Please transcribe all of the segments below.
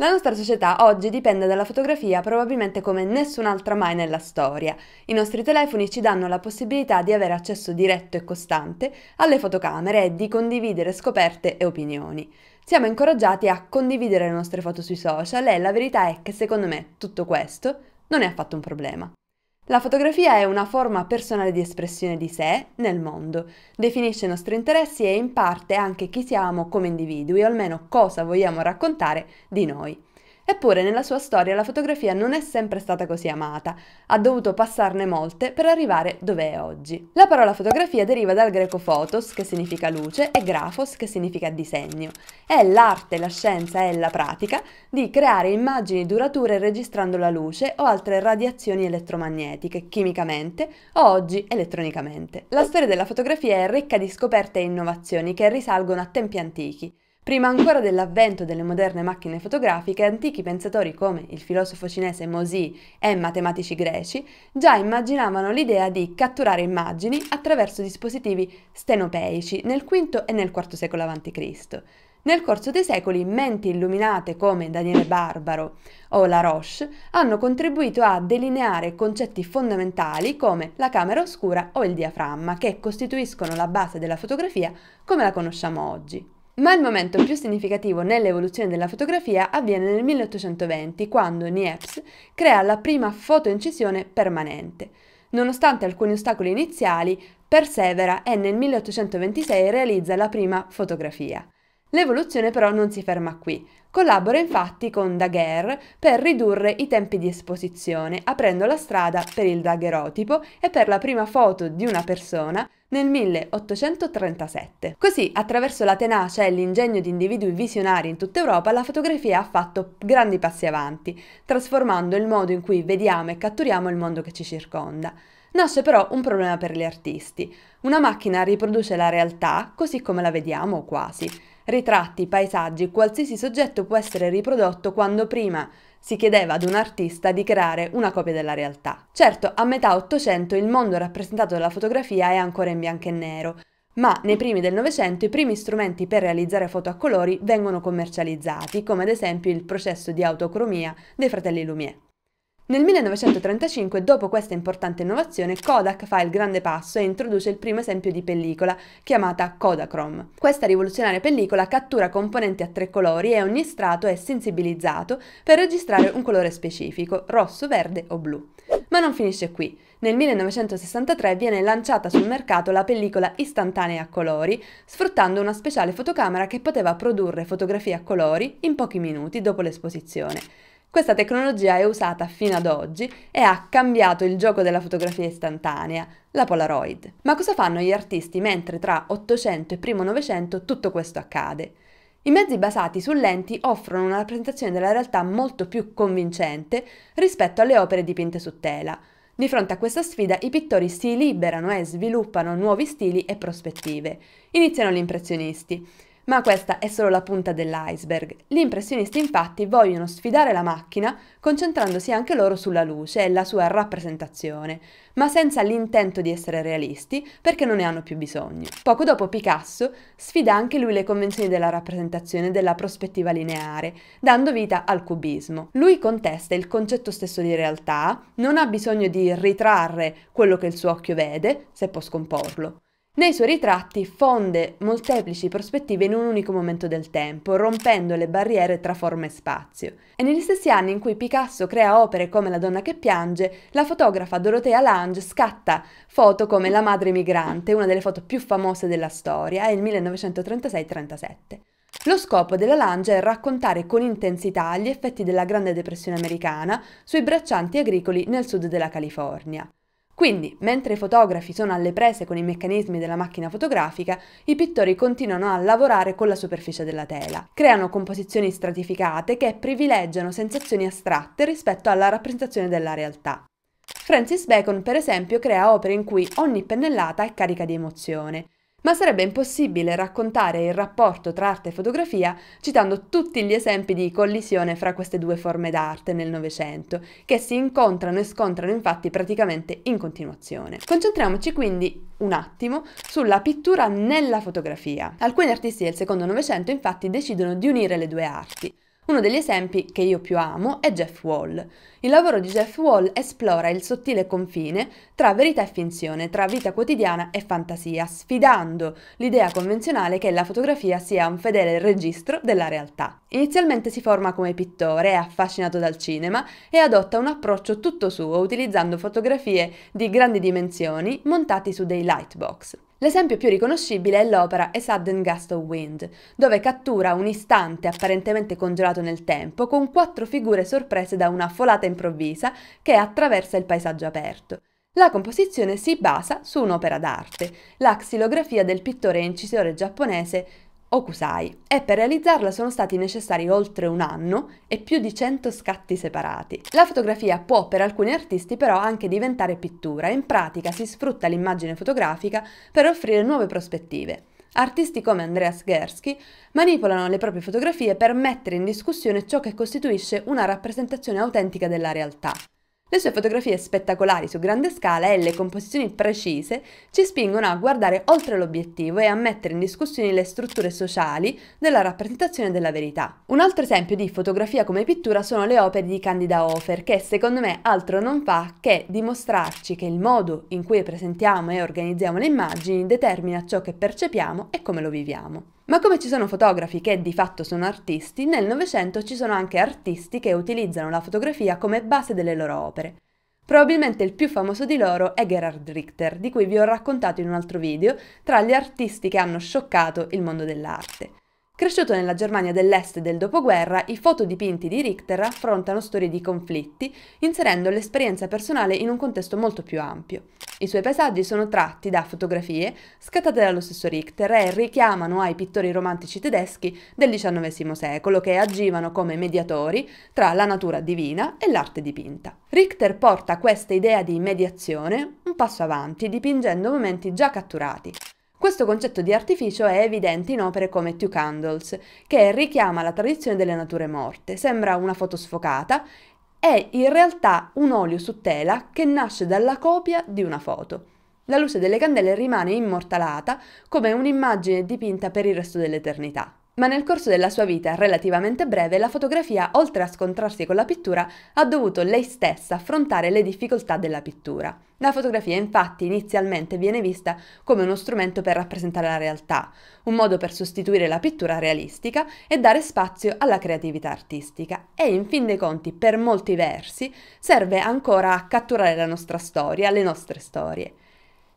La nostra società oggi dipende dalla fotografia probabilmente come nessun'altra mai nella storia. I nostri telefoni ci danno la possibilità di avere accesso diretto e costante alle fotocamere e di condividere scoperte e opinioni. Siamo incoraggiati a condividere le nostre foto sui social e la verità è che secondo me tutto questo non è affatto un problema. La fotografia è una forma personale di espressione di sé nel mondo, definisce i nostri interessi e in parte anche chi siamo come individui, o almeno cosa vogliamo raccontare di noi. Eppure nella sua storia la fotografia non è sempre stata così amata, ha dovuto passarne molte per arrivare dove è oggi. La parola fotografia deriva dal greco photos, che significa luce, e graphos, che significa disegno. È l'arte, la scienza e la pratica di creare immagini durature registrando la luce o altre radiazioni elettromagnetiche, chimicamente o oggi elettronicamente. La storia della fotografia è ricca di scoperte e innovazioni che risalgono a tempi antichi. Prima ancora dell'avvento delle moderne macchine fotografiche, antichi pensatori come il filosofo cinese Mosì e matematici greci già immaginavano l'idea di catturare immagini attraverso dispositivi stenopeici nel V e nel IV secolo a.C. Nel corso dei secoli, menti illuminate come Daniele Barbaro o La Roche hanno contribuito a delineare concetti fondamentali come la camera oscura o il diaframma, che costituiscono la base della fotografia come la conosciamo oggi. Ma il momento più significativo nell'evoluzione della fotografia avviene nel 1820, quando Niepce crea la prima fotoincisione permanente. Nonostante alcuni ostacoli iniziali, persevera e nel 1826 realizza la prima fotografia. L'evoluzione però non si ferma qui. Collabora infatti con Daguerre per ridurre i tempi di esposizione, aprendo la strada per il daguerrotipo e per la prima foto di una persona nel 1837. Così, attraverso la tenacia e l'ingegno di individui visionari in tutta Europa, la fotografia ha fatto grandi passi avanti, trasformando il modo in cui vediamo e catturiamo il mondo che ci circonda. Nasce però un problema per gli artisti. Una macchina riproduce la realtà così come la vediamo o quasi. Ritratti, paesaggi, qualsiasi soggetto può essere riprodotto quando prima si chiedeva ad un artista di creare una copia della realtà. Certo, a metà Ottocento il mondo rappresentato dalla fotografia è ancora in bianco e nero, ma nei primi del Novecento i primi strumenti per realizzare foto a colori vengono commercializzati, come ad esempio il processo di autocromia dei fratelli Lumière. Nel 1935, dopo questa importante innovazione, Kodak fa il grande passo e introduce il primo esempio di pellicola, chiamata Kodachrome. Questa rivoluzionaria pellicola cattura componenti a tre colori e ogni strato è sensibilizzato per registrare un colore specifico, rosso, verde o blu. Ma non finisce qui. Nel 1963 viene lanciata sul mercato la pellicola istantanea a colori, sfruttando una speciale fotocamera che poteva produrre fotografie a colori in pochi minuti dopo l'esposizione. Questa tecnologia è usata fino ad oggi e ha cambiato il gioco della fotografia istantanea, la Polaroid. Ma cosa fanno gli artisti mentre tra 800 e primo 900 tutto questo accade? I mezzi basati su lenti offrono una rappresentazione della realtà molto più convincente rispetto alle opere dipinte su tela. Di fronte a questa sfida i pittori si liberano e sviluppano nuovi stili e prospettive. Iniziano gli impressionisti. Ma questa è solo la punta dell'iceberg. Gli impressionisti infatti vogliono sfidare la macchina concentrandosi anche loro sulla luce e la sua rappresentazione, ma senza l'intento di essere realisti perché non ne hanno più bisogno. Poco dopo Picasso sfida anche lui le convenzioni della rappresentazione della prospettiva lineare, dando vita al cubismo. Lui contesta il concetto stesso di realtà, non ha bisogno di ritrarre quello che il suo occhio vede, se può scomporlo nei suoi ritratti fonde molteplici prospettive in un unico momento del tempo, rompendo le barriere tra forma e spazio. E negli stessi anni in cui Picasso crea opere come La donna che piange, la fotografa Dorothea Lange scatta foto come La madre migrante, una delle foto più famose della storia, e il 1936-37. Lo scopo della Lange è raccontare con intensità gli effetti della Grande Depressione americana sui braccianti agricoli nel sud della California. Quindi, mentre i fotografi sono alle prese con i meccanismi della macchina fotografica, i pittori continuano a lavorare con la superficie della tela. Creano composizioni stratificate che privilegiano sensazioni astratte rispetto alla rappresentazione della realtà. Francis Bacon, per esempio, crea opere in cui ogni pennellata è carica di emozione ma sarebbe impossibile raccontare il rapporto tra arte e fotografia citando tutti gli esempi di collisione fra queste due forme d'arte nel Novecento, che si incontrano e scontrano infatti praticamente in continuazione. Concentriamoci quindi un attimo sulla pittura nella fotografia. Alcuni artisti del secondo Novecento infatti decidono di unire le due arti. Uno degli esempi che io più amo è Jeff Wall. Il lavoro di Jeff Wall esplora il sottile confine tra verità e finzione, tra vita quotidiana e fantasia, sfidando l'idea convenzionale che la fotografia sia un fedele registro della realtà. Inizialmente si forma come pittore, è affascinato dal cinema e adotta un approccio tutto suo utilizzando fotografie di grandi dimensioni montate su dei lightbox. L'esempio più riconoscibile è l'opera A Sudden Gust of Wind, dove cattura un istante apparentemente congelato nel tempo con quattro figure sorprese da una folata improvvisa che attraversa il paesaggio aperto. La composizione si basa su un'opera d'arte, la xilografia del pittore e incisore giapponese Okusai e per realizzarla sono stati necessari oltre un anno e più di 100 scatti separati. La fotografia può per alcuni artisti però anche diventare pittura, in pratica si sfrutta l'immagine fotografica per offrire nuove prospettive. Artisti come Andreas Gersky manipolano le proprie fotografie per mettere in discussione ciò che costituisce una rappresentazione autentica della realtà. Le sue fotografie spettacolari su grande scala e le composizioni precise ci spingono a guardare oltre l'obiettivo e a mettere in discussione le strutture sociali della rappresentazione della verità. Un altro esempio di fotografia come pittura sono le opere di Candida Hofer, che secondo me altro non fa che dimostrarci che il modo in cui presentiamo e organizziamo le immagini determina ciò che percepiamo e come lo viviamo. Ma come ci sono fotografi che di fatto sono artisti, nel Novecento ci sono anche artisti che utilizzano la fotografia come base delle loro opere. Probabilmente il più famoso di loro è Gerhard Richter, di cui vi ho raccontato in un altro video, tra gli artisti che hanno scioccato il mondo dell'arte. Cresciuto nella Germania dell'Est del dopoguerra, i fotodipinti di Richter affrontano storie di conflitti, inserendo l'esperienza personale in un contesto molto più ampio. I suoi paesaggi sono tratti da fotografie scattate dallo stesso Richter e richiamano ai pittori romantici tedeschi del XIX secolo che agivano come mediatori tra la natura divina e l'arte dipinta. Richter porta questa idea di mediazione un passo avanti, dipingendo momenti già catturati. Questo concetto di artificio è evidente in opere come Two Candles, che richiama la tradizione delle nature morte. Sembra una foto sfocata, è in realtà un olio su tela che nasce dalla copia di una foto. La luce delle candele rimane immortalata come un'immagine dipinta per il resto dell'eternità ma nel corso della sua vita relativamente breve la fotografia, oltre a scontrarsi con la pittura, ha dovuto lei stessa affrontare le difficoltà della pittura. La fotografia infatti inizialmente viene vista come uno strumento per rappresentare la realtà, un modo per sostituire la pittura realistica e dare spazio alla creatività artistica e in fin dei conti per molti versi serve ancora a catturare la nostra storia, le nostre storie.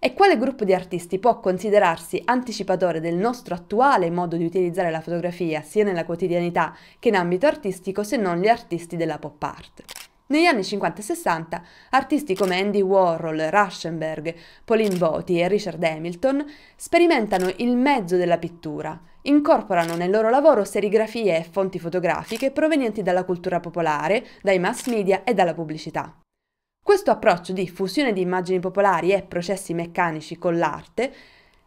E quale gruppo di artisti può considerarsi anticipatore del nostro attuale modo di utilizzare la fotografia sia nella quotidianità che in ambito artistico se non gli artisti della pop art? Negli anni 50 e 60, artisti come Andy Warhol, Rauschenberg, Pauline Voti e Richard Hamilton sperimentano il mezzo della pittura, incorporano nel loro lavoro serigrafie e fonti fotografiche provenienti dalla cultura popolare, dai mass media e dalla pubblicità. Questo approccio di fusione di immagini popolari e processi meccanici con l'arte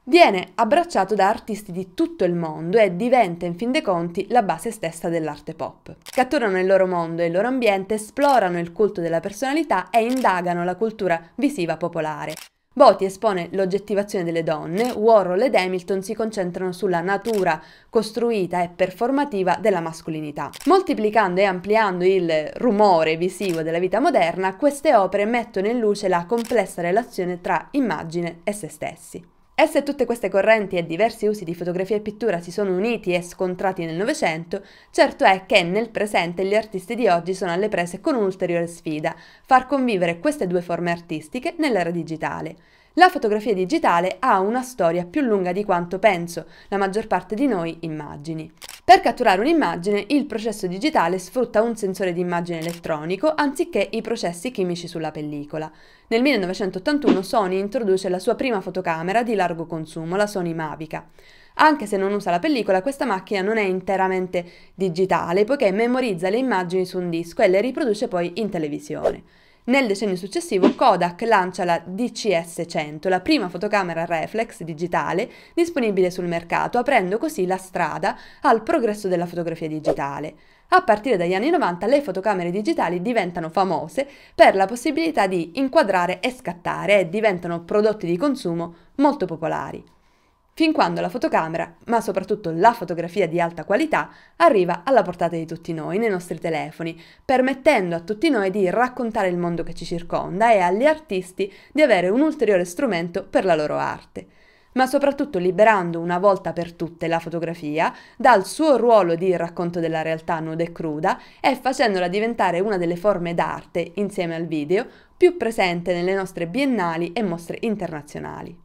viene abbracciato da artisti di tutto il mondo e diventa in fin dei conti la base stessa dell'arte pop. Catturano il loro mondo e il loro ambiente, esplorano il culto della personalità e indagano la cultura visiva popolare. Boti espone l'oggettivazione delle donne, Warhol ed Hamilton si concentrano sulla natura costruita e performativa della mascolinità. Moltiplicando e ampliando il rumore visivo della vita moderna, queste opere mettono in luce la complessa relazione tra immagine e se stessi. E se tutte queste correnti e diversi usi di fotografia e pittura si sono uniti e scontrati nel Novecento, certo è che nel presente gli artisti di oggi sono alle prese con un'ulteriore sfida, far convivere queste due forme artistiche nell'era digitale. La fotografia digitale ha una storia più lunga di quanto penso, la maggior parte di noi immagini. Per catturare un'immagine, il processo digitale sfrutta un sensore di immagine elettronico anziché i processi chimici sulla pellicola. Nel 1981 Sony introduce la sua prima fotocamera di largo consumo, la Sony Mavica. Anche se non usa la pellicola, questa macchina non è interamente digitale, poiché memorizza le immagini su un disco e le riproduce poi in televisione. Nel decennio successivo Kodak lancia la DCS100, la prima fotocamera reflex digitale disponibile sul mercato, aprendo così la strada al progresso della fotografia digitale. A partire dagli anni 90 le fotocamere digitali diventano famose per la possibilità di inquadrare e scattare e diventano prodotti di consumo molto popolari fin quando la fotocamera, ma soprattutto la fotografia di alta qualità, arriva alla portata di tutti noi, nei nostri telefoni, permettendo a tutti noi di raccontare il mondo che ci circonda e agli artisti di avere un ulteriore strumento per la loro arte ma soprattutto liberando una volta per tutte la fotografia dal suo ruolo di racconto della realtà nuda e cruda e facendola diventare una delle forme d'arte, insieme al video, più presente nelle nostre biennali e mostre internazionali.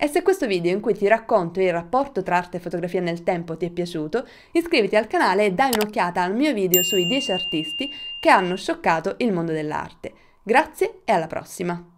E se questo video in cui ti racconto il rapporto tra arte e fotografia nel tempo ti è piaciuto, iscriviti al canale e dai un'occhiata al mio video sui 10 artisti che hanno scioccato il mondo dell'arte. Grazie e alla prossima!